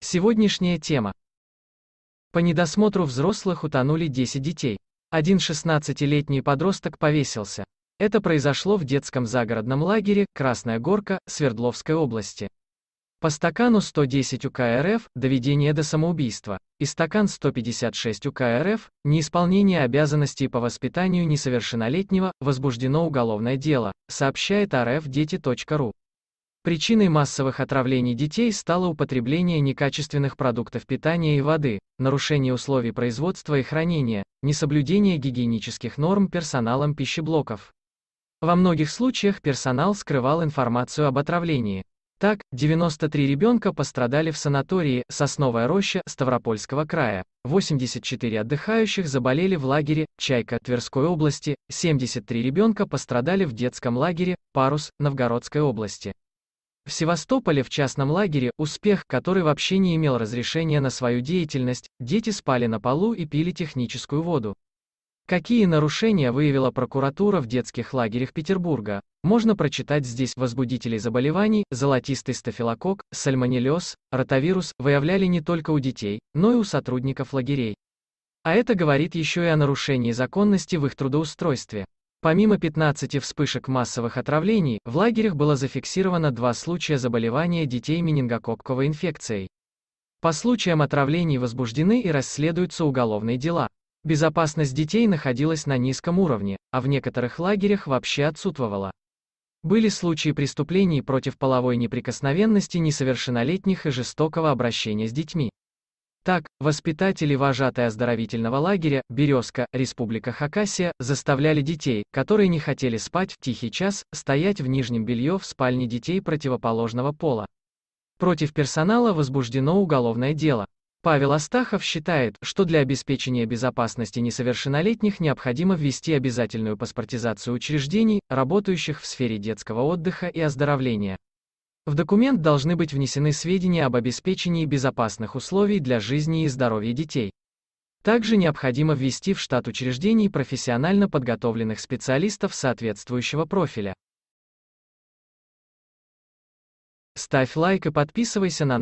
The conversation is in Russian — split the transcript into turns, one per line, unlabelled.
Сегодняшняя тема. По недосмотру взрослых утонули 10 детей. Один 16-летний подросток повесился. Это произошло в детском загородном лагере «Красная горка» Свердловской области. По стакану 110 УК РФ – доведение до самоубийства, и стакан 156 УК РФ – неисполнение обязанностей по воспитанию несовершеннолетнего, возбуждено уголовное дело, сообщает rfdeти.ru. Причиной массовых отравлений детей стало употребление некачественных продуктов питания и воды, нарушение условий производства и хранения, несоблюдение гигиенических норм персоналом пищеблоков. Во многих случаях персонал скрывал информацию об отравлении. Так, 93 ребенка пострадали в санатории «Сосновая роща» Ставропольского края, 84 отдыхающих заболели в лагере «Чайка» Тверской области, 73 ребенка пострадали в детском лагере «Парус» Новгородской области. В Севастополе в частном лагере «Успех», который вообще не имел разрешения на свою деятельность, дети спали на полу и пили техническую воду. Какие нарушения выявила прокуратура в детских лагерях Петербурга? Можно прочитать здесь возбудителей заболеваний, золотистый стафилокок, сальмонеллез, ротавирус, выявляли не только у детей, но и у сотрудников лагерей. А это говорит еще и о нарушении законности в их трудоустройстве. Помимо 15 вспышек массовых отравлений, в лагерях было зафиксировано два случая заболевания детей менингококковой инфекцией. По случаям отравлений возбуждены и расследуются уголовные дела. Безопасность детей находилась на низком уровне, а в некоторых лагерях вообще отсутствовала. Были случаи преступлений против половой неприкосновенности несовершеннолетних и жестокого обращения с детьми. Так, воспитатели вожатой оздоровительного лагеря «Березка», Республика Хакасия, заставляли детей, которые не хотели спать в тихий час, стоять в нижнем белье в спальне детей противоположного пола. Против персонала возбуждено уголовное дело. Павел Астахов считает, что для обеспечения безопасности несовершеннолетних необходимо ввести обязательную паспортизацию учреждений, работающих в сфере детского отдыха и оздоровления. В документ должны быть внесены сведения об обеспечении безопасных условий для жизни и здоровья детей. Также необходимо ввести в штат учреждений профессионально подготовленных специалистов соответствующего профиля. Ставь лайк и подписывайся на